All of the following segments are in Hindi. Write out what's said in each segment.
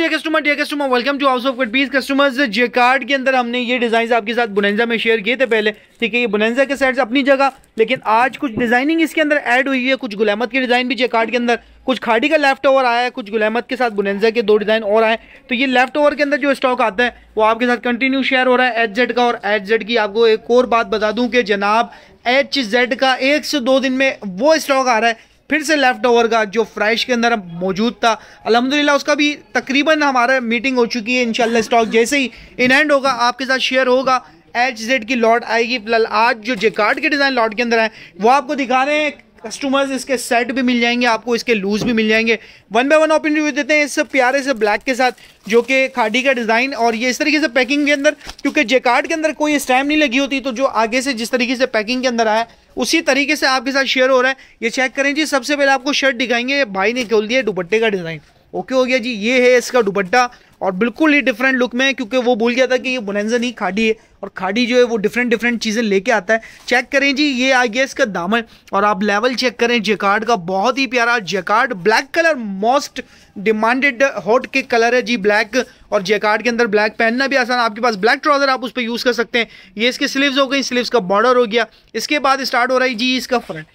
dear customer dear customer welcome to house of cut piece customers jacquard के अंदर हमने ये डिज़ाइन आपके साथ बुनैजा में शेयर किए थे पहले ठीक है ये बुनैजा के सेट्स अपनी जगह लेकिन आज कुछ डिज़ाइनिंग इसके अंदर ऐड हुई है कुछ गुलामत के डिज़ाइन भी जे कार्ड के अंदर कुछ खाड़ी का लेफ्ट ओवर आया है कुछ गुलामत के साथ बुनैजा के दो डिज़ाइन और आए तो ये लेफ्ट ओवर के अंदर जो स्टॉक आता है वो आपके साथ कंटिन्यू शेयर हो रहा है एच जेड का और एच जेड की आपको एक और बात बता दूँ कि जनाब एच जेड का एक से दो दिन में वो स्टॉक आ रहा है फिर से लेफ्ट ओवर का जो फ्रेश के अंदर मौजूद था अलहमदिल्ला उसका भी तकरीबन हमारा मीटिंग हो चुकी है इनशाला स्टॉक जैसे ही इन हैंड होगा आपके साथ शेयर होगा एच जेड की लॉट आएगी फिलहाल आज जो जेकार्ड के डिज़ाइन लॉट के अंदर है वो आपको दिखा रहे हैं कस्टमर्स इसके सेट भी मिल जाएंगे आपको इसके लूज भी मिल जाएंगे one by one open review देते हैं इस प्यारे से ब्लैक के साथ जो कि खाड़ी का डिज़ाइन और ये इस तरीके से पैकिंग के अंदर क्योंकि जेकार्ड के अंदर कोई स्टैम्प नहीं लगी होती तो जो आगे से जिस तरीके से पैकिंग के अंदर आया उसी तरीके से आपके साथ शेयर हो रहा है ये चेक करें जी सबसे पहले आपको शर्ट दिखाएंगे भाई ने खोल दिया दुपट्टे का डिज़ाइन ओके हो गया जी ये है इसका दुपट्टा और बिल्कुल ही डिफरेंट लुक में क्योंकि वो भूल गया था कि ये बुनैजा नहीं खाड़ी है और खाड़ी जो है वो डिफरेंट डिफरेंट चीज़ें लेके आता है चेक करें जी ये आ गया इसका दामन और आप लेवल चेक करें जेकार्ड का बहुत ही प्यारा jacquard black colour most demanded hot के कलर है जी ब्लैक और जेकार्ड के अंदर ब्लैक पहनना भी आसान आपके पास ब्लैक ट्राउजर आप उस पर यूज़ कर सकते हैं ये इसके स्लीवस हो गई स्लीवस का बॉर्डर हो गया इसके बाद स्टार्ट हो रहा है जी इसका फ्रंट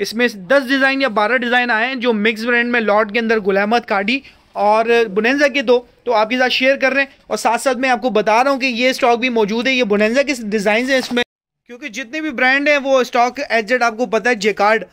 इसमें दस डिज़ाइन या बारह डिज़ाइन आए हैं जो मिक्स ब्रांड में लॉट के अंदर गुलामत काडी और बुनैजा के दो तो आपके साथ शेयर कर रहे हैं और साथ साथ मैं आपको बता रहा हूँ कि ये स्टॉक भी मौजूद है ये बुनैजा के डिज़ाइन हैं इसमें क्योंकि जितने भी ब्रांड हैं वो स्टॉक एजेड आपको पता है जेकार्ड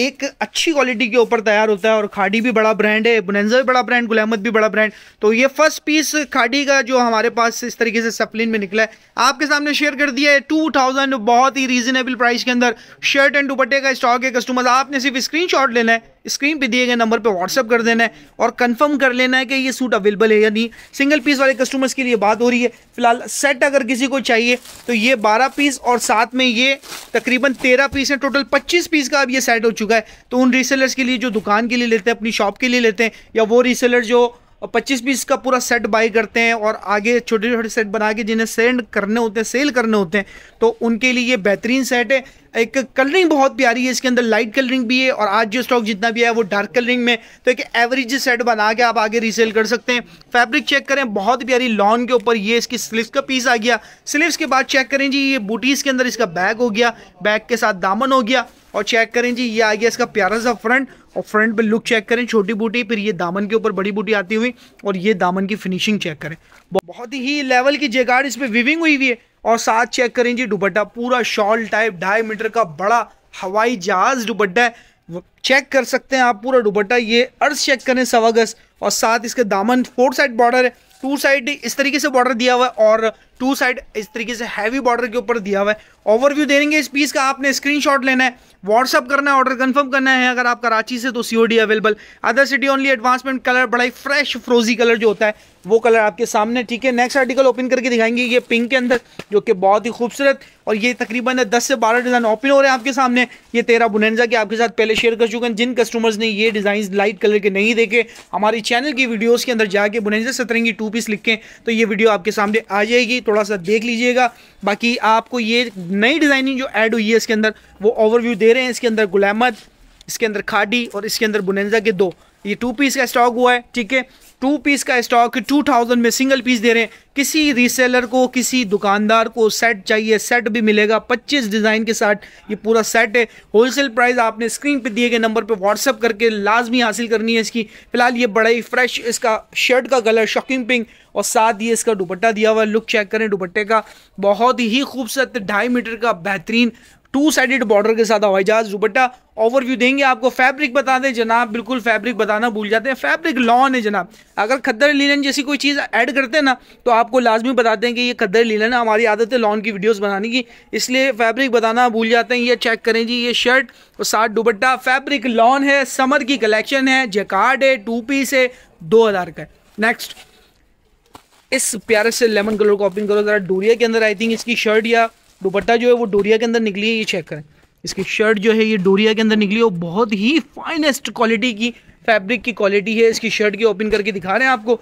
एक अच्छी क्वालिटी के ऊपर तैयार होता है और खाड़ी भी बड़ा ब्रांड है बुनजा भी बड़ा ब्रांड गुलामत भी बड़ा ब्रांड तो ये फर्स्ट पीस खाड़ी का जो हमारे पास इस तरीके से सप्लिन में निकला है आपके सामने शेयर कर दिया है टू थाउजेंड बहुत ही रीजनेबल प्राइस के अंदर शर्ट एंड दुपट्टे का स्टॉक है कस्टमर आपने सिर्फ स्क्रीन लेना है स्क्रीन पे दिए गए नंबर पे व्हाट्सअप कर देना है और कंफर्म कर लेना है कि ये सूट अवेलेबल है या नहीं सिंगल पीस वाले कस्टमर्स के लिए बात हो रही है फिलहाल सेट अगर किसी को चाहिए तो ये 12 पीस और साथ में ये तकरीबन 13 पीस है टोटल 25 पीस का अब ये सेट हो चुका है तो उन रीसेलर्स के लिए जो दुकान के लिए लेते हैं अपनी शॉप के लिए लेते हैं या वो रीसेलर जो और 25 पीस का पूरा सेट बाई करते हैं और आगे छोटे छोटे सेट बना के जिन्हें सेंड करने होते हैं सेल करने होते हैं तो उनके लिए ये बेहतरीन सेट है एक कलरिंग बहुत प्यारी है इसके अंदर लाइट कलरिंग भी है और आज जो स्टॉक जितना भी है वो डार्क कलरिंग में तो एक एवरेज सेट बना के आप आगे रीसेल कर सकते हैं फैब्रिक चेक करें बहुत प्यारी लॉन के ऊपर ये इसकी स्लिप्स का पीस आ गया स्लिप्स के बाद चेक करें जी ये बूटीज़ के अंदर इसका बैग हो गया बैग के साथ दामन हो गया और चेक करें जी ये आ गया इसका प्यारा सा फ्रंट और फ्रंट पे लुक चेक करें छोटी बूटी फिर ये दामन के ऊपर बड़ी बूटी आती हुई और ये दामन की फिनिशिंग चेक करें बहुत ही लेवल की जेगार्ड इस पर विविंग हुई हुई है और साथ चेक करें जी दुपट्टा पूरा शॉल टाइप ढाई मीटर का बड़ा हवाई जहाज दुपट्टा है चेक कर सकते हैं आप पूरा दुपट्टा ये अर्ज चेक करें सवा और साथ इसके दामन फोर साइड बॉर्डर है टू साइड इस तरीके से बॉर्डर दिया हुआ है और टू साइड इस तरीके से हैवी बॉर्डर के ऊपर दिया हुआ है ओवरव्यू देंगे इस पीस का आपने स्क्रीनशॉट लेना है व्हाट्सअप करना है ऑर्डर कंफर्म करना है अगर आप कराची से तो COD available other city only advancement colour बड़ा ही फ्रेश फ्रोजी कलर जो होता है वो कलर आपके सामने ठीक है नेक्स्ट आर्टिकल ओपन करके दिखाएंगे ये पिंक के अंदर जो कि बहुत ही खूबसूरत और ये तकरीबन दस से बारह डिज़ाइन ओपन हो रहे हैं आपके सामने ये तेरह बुनंजा के आपके साथ पहले शेयर कर चुके हैं जिन कस्टमर्स ने ये डिज़ाइन लाइट कलर के नहीं देखे हमारी चैनल की वीडियोज़ के अंदर जाके बुनंजा सतरंगी टू पीस लिखें तो ये वीडियो आपके सामने आ जाएगी थोड़ा सा देख लीजिएगा बाकी आपको ये नई डिज़ाइनिंग जो ऐड हुई है इसके अंदर वो ओवरव्यू दे रहे हैं इसके अंदर गुलामद इसके अंदर खाडी और इसके अंदर बुनेजा के दो ये टू पीस का स्टॉक हुआ है ठीक है टू पीस का स्टॉक टू थाउजेंड में सिंगल पीस दे रहे हैं किसी रीसेलर को किसी दुकानदार को सेट चाहिए सेट भी मिलेगा पच्चीस डिज़ाइन के साथ ये पूरा सेट है होलसेल प्राइस आपने स्क्रीन पे दिए गए नंबर पे व्हाट्सअप करके लाजमी हासिल करनी है इसकी फिलहाल ये बड़ा ही फ्रेश इसका शर्ट का कलर शॉकिंग पिंक और साथ ही इसका दुपट्टा दिया हुआ लुक चेक करें दुपट्टे का बहुत ही खूबसूरत ढाई मीटर का बेहतरीन टू साइडेड बॉर्डर के साथ हवाई जहाज दुपट्टा ओवरव्यू देंगे आपको फैब्रिक बता दें जनाब बिल्कुल फैब्रिक बताना भूल जाते हैं फैब्रिक लॉन है जनाब अगर खद्दर लीलन जैसी कोई चीज़ ऐड करते हैं ना तो आपको लाजमी बताते हैं कि ये खद्दर लीलन है हमारी आदत है लॉन की वीडियोस बनाने की इसलिए फैब्रिक बताना भूल जाते हैं ये चेक करें जी ये शर्ट और साथ दुपट्टा फैब्रिक लॉन है समर की कलेक्शन है जेकार्ड है टू पीस है दो हज़ार का नेक्स्ट इस प्यारे से लेमन कलर को ओपन करो ज़रा डोरिया के अंदर आई थिंक इसकी शर्ट या दुपट्टा जो है वो डोरिया के अंदर निकली है ये चेक करें इसकी शर्ट जो है ये डोरिया के अंदर निकली है और बहुत ही फाइनेस्ट क्वालिटी की फैब्रिक की क्वालिटी है इसकी शर्ट की ओपन करके दिखा रहे हैं आपको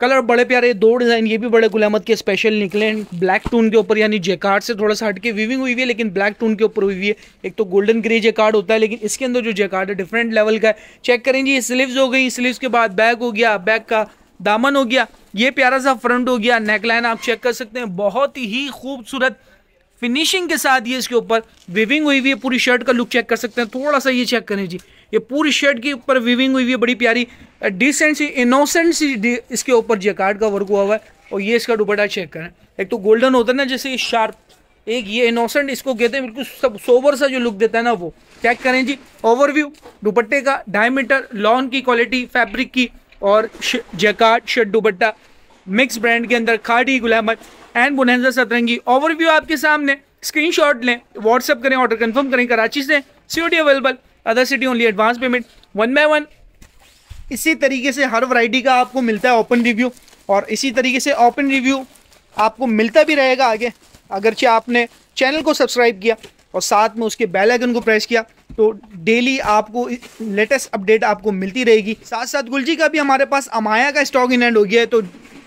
कलर बड़े प्यारे दो डिज़ाइन ये भी बड़े गुलामत के स्पेशल निकले हैं ब्लैक टून के ऊपर यानी जेकार्ड से थोड़ा सा हटके वीविंग हुई हुई है लेकिन ब्लैक टून के ऊपर हुई हुई है एक तो गोल्डन ग्रे जेकार्ड होता है लेकिन इसके अंदर जो जेकार्ड है डिफरेंट लेवल का है चेक करें जी स्लीव्स हो गई स्लीव्स के बाद बैग हो गया बैग का दामन हो गया ये प्यारा सा फ्रंट हो गया नेकलाइन आप चेक कर सकते हैं बहुत ही खूबसूरत फिनिशिंग के साथ ये इसके ऊपर विविंग हुई हुई है पूरी शर्ट का लुक चेक कर सकते हैं थोड़ा सा ये चेक करें जी ये पूरी शर्ट के ऊपर विविंग हुई हुई है बड़ी प्यारी डिसेंट सी इनोसेंट सी इसके ऊपर जैकार्ड का वर्क हुआ हुआ है और ये इसका दुपट्टा चेक करें एक तो गोल्डन होता है ना जैसे ये शार्प एक ये इनोसेंट इसको कहते हैं बिल्कुल सब सोबर सा जो लुक देता है ना वो चेक करें जी ओवरव्यू दुपट्टे का डायमीटर लॉन की क्वालिटी फैब्रिक की और जैकार्ड शर्ट दुपट्टा मिक्स ब्रांड के अंदर खाटी गुलामत एंड बुनहजा सतरंगी ओवरव्यू आपके सामने स्क्रीनशॉट लें व्हाट्सअप करें ऑर्डर कंफर्म करें कराची से COD available other city only advance payment one by one इसी तरीके से हर वैरायटी का आपको मिलता है ओपन रिव्यू और इसी तरीके से ओपन रिव्यू आपको मिलता भी रहेगा आगे अगरचे आपने चैनल को सब्सक्राइब किया और साथ में उसके बेल आइकन को प्रेस किया तो डेली आपको लेटेस्ट अपडेट आपको मिलती रहेगी साथ साथ गुलजी का भी हमारे पास अमाया का स्टॉक इन एंड हो गया है तो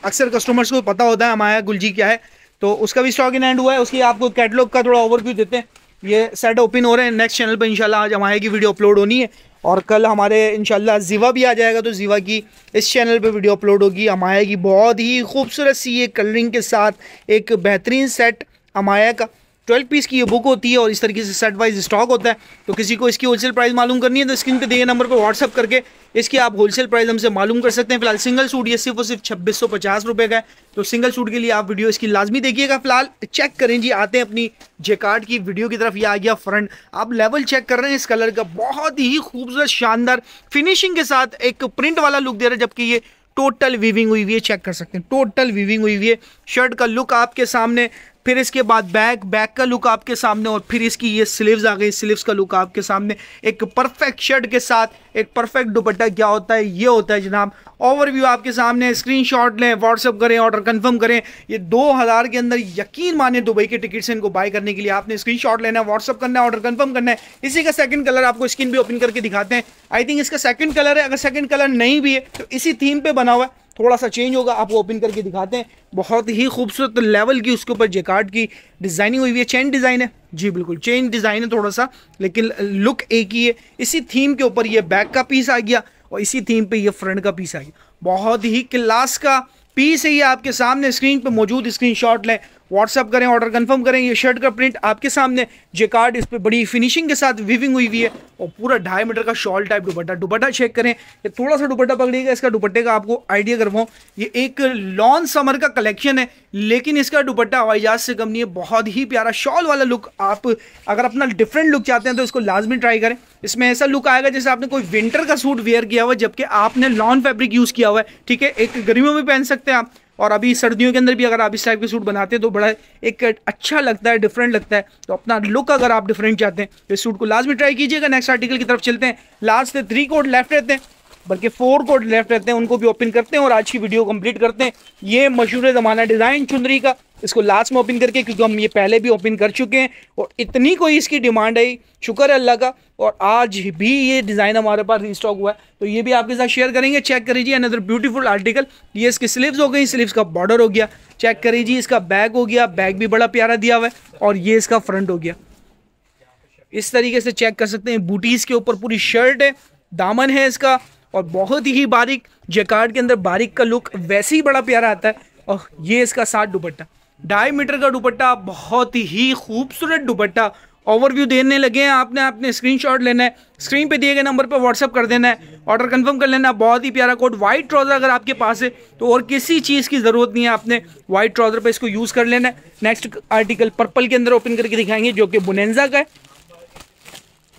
अक्सर कस्टमर्स को पता होता है अमाया गुलजी क्या है तो उसका भी स्टॉक इन हुआ है उसकी आपको कैटलॉग का थोड़ा ओवरव्यू देते हैं ये सेट ओपन हो रहे हैं नेक्स्ट चैनल पर इंशाल्लाह आज हमारे की वीडियो अपलोड होनी है और कल हमारे इंशाल्लाह जीवा भी आ जाएगा तो जीवा की इस चैनल पे वीडियो अपलोड होगी अमाया की बहुत ही खूबसूरत सी एक कलरिंग के साथ एक बेहतरीन सेट अमाया का ट्वेल्व पीस की ये बुक होती है और इस तरीके से सेट वाइज स्टॉक होता है तो किसी को इसकी होलसेल प्राइस मालूम करनी है तो स्क्रीन पे दिए नंबर पर व्हाट्सअप करके इसकी आप होलसेल प्राइस हमसे मालूम कर सकते हैं फिलहाल सिंगल सूट ये सिर्फ और सिर्फ छब्बीस सौ पचास रुपये का है तो सिंगल सूट के लिए आप वीडियो इसकी लाजमी देखिएगा फिलहाल चेक करें जी आते हैं अपनी जेकार्ड की वीडियो की तरफ ये आ गया फ्रंट आप लेवल चेक कर रहे हैं इस कलर का बहुत ही खूबसूरत शानदार फिनिशिंग के साथ एक प्रिंट वाला लुक दे रहा है जबकि ये टोटल वीविंग हुई हुई है चेक कर सकते हैं टोटल वीविंग हुई हुई है शर्ट का लुक आपके सामने फिर इसके बाद बैक बैक का लुक आपके सामने और फिर इसकी ये स्लीव्स आ गई स्लीव्स का लुक आपके सामने एक परफेक्ट शर्ट के साथ एक परफेक्ट दुपट्टा क्या होता है ये होता है जनाब ओवरव्यू आपके सामने स्क्रीनशॉट लें व्हाट्सअप करें ऑर्डर कंफर्म करें ये 2000 के अंदर यकीन माने दुबई के टिकट से इनको बाय करने के लिए आपने शॉट लेना है व्हाट्सअप करना है ऑर्डर कन्फर्म करना है इसी का सेकंड कलर आपको स्क्रीन भी ओपन करके दिखाते हैं आई थिंक इसका सेकंड कलर है अगर सेकंड कलर नहीं भी है तो इसी थीम पर बना हुआ है थोड़ा सा चेंज होगा आपको ओपन करके दिखाते हैं बहुत ही खूबसूरत लेवल की उसके ऊपर जेकार्ड की डिज़ाइनिंग हुई हुई है चेन डिज़ाइन है जी बिल्कुल चेन डिज़ाइन है थोड़ा सा लेकिन लुक एक ही है इसी थीम के ऊपर ये बैक का पीस आ गया और इसी थीम पे ये फ्रंट का पीस आ गया बहुत ही क्लास का पीस है ये आपके सामने स्क्रीन पे मौजूद स्क्रीनशॉट लें व्हाट्सअप करें ऑर्डर कंफर्म करें ये शर्ट का प्रिंट आपके सामने जे कार्ड इस पर बड़ी फिनिशिंग के साथ विविंग हुई हुई है और पूरा ढाई मीटर का शॉल टाइप दुपट्टा दुपट्टा चेक करें ये थोड़ा सा दुपट्टा पकड़िएगा इसका दुपट्टे का आपको आइडिया करवाऊँ ये एक लॉन्ग समर का कलेक्शन है लेकिन इसका दुपट्टा हवाई जहाज से कम नहीं है बहुत ही प्यारा शॉल वाला लुक आप अगर अपना डिफरेंट लुक चाहते हैं तो इसको लाजमी ट्राई करें इसमें ऐसा लुक आएगा जैसे आपने कोई विंटर का सूट वेयर किया हुआ जबकि आपने लॉन फैब्रिक यूज़ किया हुआ है ठीक है एक गर्मियों में पहन सकते हैं आप और अभी सर्दियों के अंदर भी अगर आप इस टाइप के सूट बनाते हैं तो बड़ा एक अच्छा लगता है डिफरेंट लगता है तो अपना लुक अगर आप डिफरेंट चाहते हैं तो इस सूट को लास्ट में ट्राई कीजिएगा नेक्स्ट आर्टिकल की तरफ चलते हैं लास्ट से थ्री कोड लेफ्ट रहते हैं बल्कि फोर कोड लेफ्ट रहते हैं उनको भी ओपन करते हैं और आज की वीडियो कंप्लीट करते हैं ये मशहूर ज़माना डिज़ाइन चुनरी का इसको लास्ट में ओपन करके क्योंकि हम ये पहले भी ओपन कर चुके हैं और इतनी कोई इसकी डिमांड आई शुक्र है अल्लाह का और आज भी ये डिज़ाइन हमारे पास रिस्टॉक हुआ है तो ये भी आपके साथ शेयर करेंगे चेक कर लीजिए अनदर ब्यूटीफुल आर्टिकल ये इसकी स्लीव्स हो गई स्लीव्स का बॉर्डर हो गया चेक कर लीजिए इसका बैग हो गया बैग भी बड़ा प्यारा दिया हुआ है और ये इसका फ्रंट हो गया इस तरीके से चेक कर सकते हैं बूटीज़ के ऊपर पूरी शर्ट है दामन है इसका और बहुत ही बारीक जैकार्ड के अंदर बारीक का लुक वैसे ही बड़ा प्यारा आता है और ये इसका साथ दुपट्टा ढाई मीटर का दुपट्टा बहुत ही खूबसूरत दुपट्टा ओवरव्यू देने लगे हैं आपने आपने स्क्रीनशॉट लेना है स्क्रीन पे दिए गए नंबर पर व्हाट्सअप कर देना है ऑर्डर कंफर्म कर लेना बहुत ही प्यारा कोट वाइट ट्राउज़र अगर आपके पास है तो और किसी चीज़ की ज़रूरत नहीं है आपने वाइट ट्राउज़र पे इसको यूज़ कर लेना है नेक्स्ट आर्टिकल पर्पल के अंदर ओपन करके दिखाएंगे जो कि बुनेजा का है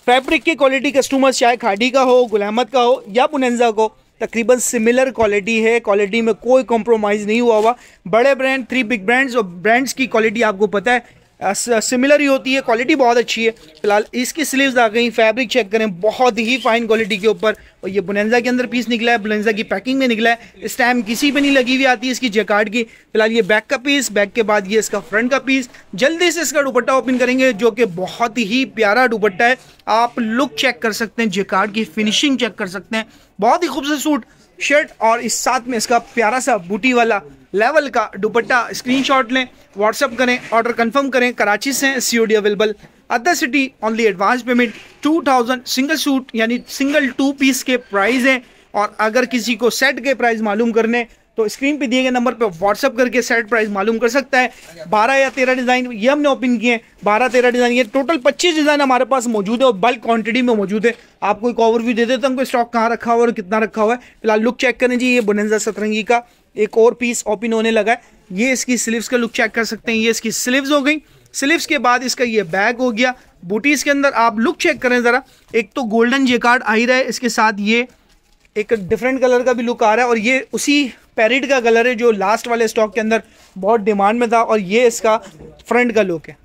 फैब्रिक की क्वालिटी कस्टमर चाहे खाडी का हो गुलामत का हो या बुनेजा हो तकरीबन सिमिलर क्वालिटी है क्वालिटी में कोई कॉम्प्रोमाइज़ नहीं हुआ हुआ बड़े ब्रांड थ्री बिग ब्रांड्स और ब्रांड्स की क्वालिटी आपको पता है सिमिलर ही होती है क्वालिटी बहुत अच्छी है फिलहाल इसकी स्लीव्स आ गई फैब्रिक चेक करें बहुत ही फाइन क्वालिटी के ऊपर और ये बुनैजा के अंदर पीस निकला है बुनैजा की पैकिंग में निकला है इस टाइम किसी पे नहीं लगी हुई आती है इसकी जैकार्ड की फिलहाल ये बैक का पीस बैक के बाद ये इसका फ्रंट का पीस जल्दी से इसका दुपट्टा ओपन करेंगे जो कि बहुत ही प्यारा दुपट्टा है आप लुक चेक कर सकते हैं जेकार्ड की फिनिशिंग चेक कर सकते हैं बहुत ही खूबसूरत सूट शर्ट और इस साथ में इसका प्यारा सा बूटी वाला लेवल का दुपट्टा स्क्रीनशॉट लें व्हाट्सअप करें ऑर्डर कंफर्म करें कराची से C O D available other city only advance payment two thousand single suit यानी सिंगल टू पीस के प्राइस हैं और अगर किसी को सेट के प्राइस मालूम करने तो स्क्रीन पे दिए गए नंबर पे व्हाट्सअप करके सेट प्राइस मालूम कर सकता है बारह या तेरह डिज़ाइन ये हमने ओपन किए हैं बारह तेरह डिज़ाइन ये टोटल पच्चीस डिज़ाइन हमारे पास मौजूद है और बल्क क्वांटिटी में मौजूद है आपको एक ओवरव्यू दे देता हमको स्टॉक कहाँ रखा हुआ और कितना रखा हुआ है फिलहाल लुक चेक करें जी ये बुनजा सतरंगी का एक और पीस ओपन होने लगा है ये इसकी स्लीवस का लुक चेक कर सकते हैं ये इसकी स्लीवस हो गई स्लीव्स के बाद इसका ये बैग हो गया बूटीज़ के अंदर आप लुक चेक करें ज़रा एक तो गोल्डन जे कार्ड आ ही रहा है इसके साथ ये एक डिफरेंट कलर का भी लुक आ रहा है और ये उसी पेरिड का कलर है जो लास्ट वाले स्टॉक के अंदर बहुत डिमांड में था और ये इसका फ्रंट का लुक है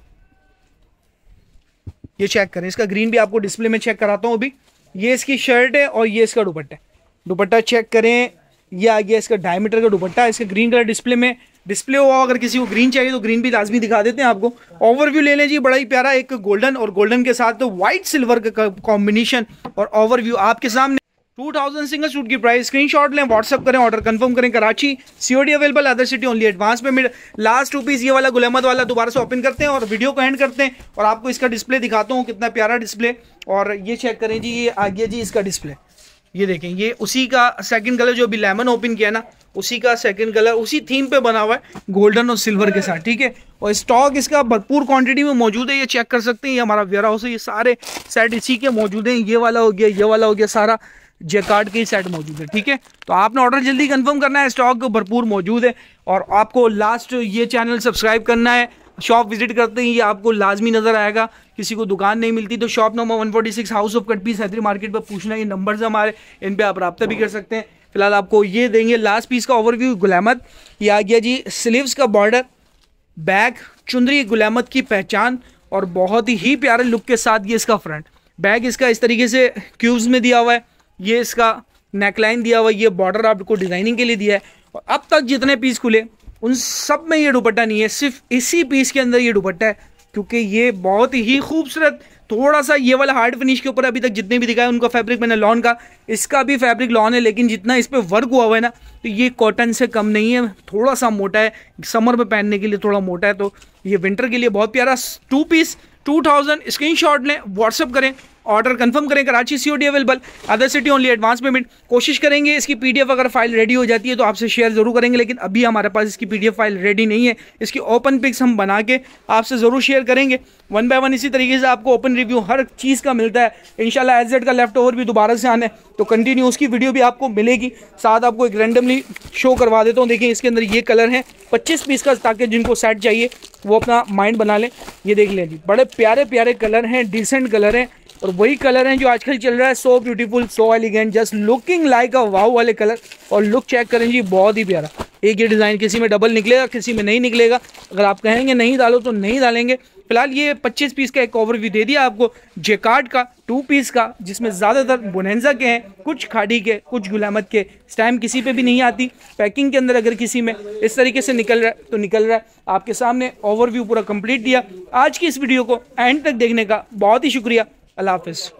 ये चेक करें इसका ग्रीन भी आपको डिस्प्ले में चेक कराता हूँ अभी ये इसकी शर्ट है और ये इसका दुपट्टा है दुपट्टा चेक करें ये आ गया इसका डायमीटर का दुपट्टा इसका ग्रीन कलर डिस्प्ले में डिस्प्ले हुआ अगर किसी को ग्रीन चाहिए तो ग्रीन भी लाजमी दिखा देते हैं आपको ओवरव्यू ले लें जी बड़ा ही प्यारा एक गोल्डन और गोल्डन के साथ तो व्हाइट सिल्वर का कॉम्बिनेशन और ओवरव्यू आपके सामने टू थाउजेंड सिंगल सूट की प्राइस स्क्रीन शॉट लें व्हाट्सअप करें ऑर्डर कंफर्म करें Karachi COD available other city only advance payment last two piece ये वाला गुलामद वाला दोबारा से ओपन करते हैं और वीडियो को एंड करते हैं और आपको इसका डिस्प्ले दिखाता हूँ कितना प्यारा डिस्प्ले और ये चेक करें जी ये आ गया जी इसका डिस्प्ले ये देखें ये उसी का सेकंड कलर जो अभी लेमन ओपन किया ना उसी का सेकंड कलर उसी थीम पे बना हुआ है गोल्डन और सिल्वर के साथ ठीक है और स्टॉक इसका भरपूर क्वांटिटी में मौजूद है ये चेक कर सकते हैं ये हमारा वेयर हाउस है ये सारे सेट इसी के मौजूद हैं ये वाला हो गया ये वाला हो गया सारा जेकार्ड के ही सेट मौजूद है ठीक है तो आपने ऑर्डर जल्दी कन्फर्म करना है स्टॉक भरपूर मौजूद है और आपको लास्ट ये चैनल सब्सक्राइब करना है शॉप विजिट करते ही आपको लाजमी नज़र आएगा किसी को दुकान नहीं मिलती तो shop number 146 house of cut piece सैदरी मार्केट पर पूछना ये नंबर्स हमारे इन पर आप रबा भी कर सकते हैं फिलहाल आपको ये देंगे लास्ट पीस का ओवरव्यू गुलामत ये आ गया जी स्लीव्स का बॉर्डर बैग चुंदरी गुलामत की पहचान और बहुत ही प्यारे लुक के साथ ये इसका फ्रंट बैग इसका इस तरीके से क्यूब्स में दिया हुआ है ये इसका नेकलाइन दिया हुआ है ये बॉर्डर आपको डिज़ाइनिंग के लिए दिया है और अब तक जितने पीस खुले उन सब में ये दुपट्टा नहीं है सिर्फ इसी पीस के अंदर ये दुपट्टा है क्योंकि ये बहुत ही खूबसूरत थोड़ा सा ये वाला हार्ड फिनिश के ऊपर अभी तक जितने भी दिखाए उनका फैब्रिक मैंने लॉन का इसका भी फैब्रिक लॉन है लेकिन जितना इस पर वर्क हुआ हुआ है ना तो ये कॉटन से कम नहीं है थोड़ा सा मोटा है समर में पहनने के लिए थोड़ा मोटा है तो ये विंटर के लिए बहुत प्यारा two piece two thousand screen shot लें व्हाट्सअप करें ऑर्डर कंफर्म करें कराची सी available other city only advance payment कोशिश करेंगे इसकी पी अगर फाइल रेडी हो जाती है तो आपसे शेयर ज़रूर करेंगे लेकिन अभी हमारे पास इसकी पी फाइल रेडी नहीं है इसकी ओपन पिक्स हम बना के आपसे ज़रूर शेयर करेंगे वन बाय वन इसी तरीके से आपको ओपन रिव्यू हर चीज़ का मिलता है इन एज का लेफ्ट ओवर भी दोबारा से आना है तो कंटिन्यू उसकी वीडियो भी आपको मिलेगी साथ आपको एक रैंडमली शो करवा देता हूँ देखिए इसके अंदर ये कलर है पच्चीस पीस का ताकि जिनको सेट चाहिए वो अपना माइंड बना लें ये देख लें जी बड़े प्यारे प्यारे कलर हैं डिसेंट कलर हैं और वही कलर हैं जो आजकल चल रहा है so beautiful so elegant just looking like a wow वाले कलर और लुक चेक करें जी बहुत ही प्यारा एक ये डिज़ाइन किसी में डबल निकलेगा किसी में नहीं निकलेगा अगर आप कहेंगे नहीं डालो तो नहीं डालेंगे फिलहाल ये 25 पीस का एक ओवरव्यू दे दिया आपको जेकार्ड का टू पीस का जिसमें ज़्यादातर बोनेंजा के हैं कुछ खाड़ी के कुछ गुलामत के स्टैम किसी पे भी नहीं आती पैकिंग के अंदर अगर किसी में इस तरीके से निकल रहा है तो निकल रहा है आपके सामने ओवरव्यू पूरा कंप्लीट दिया आज की इस वीडियो को एंड तक देखने का बहुत ही शुक्रिया अल्लाह हाफिज़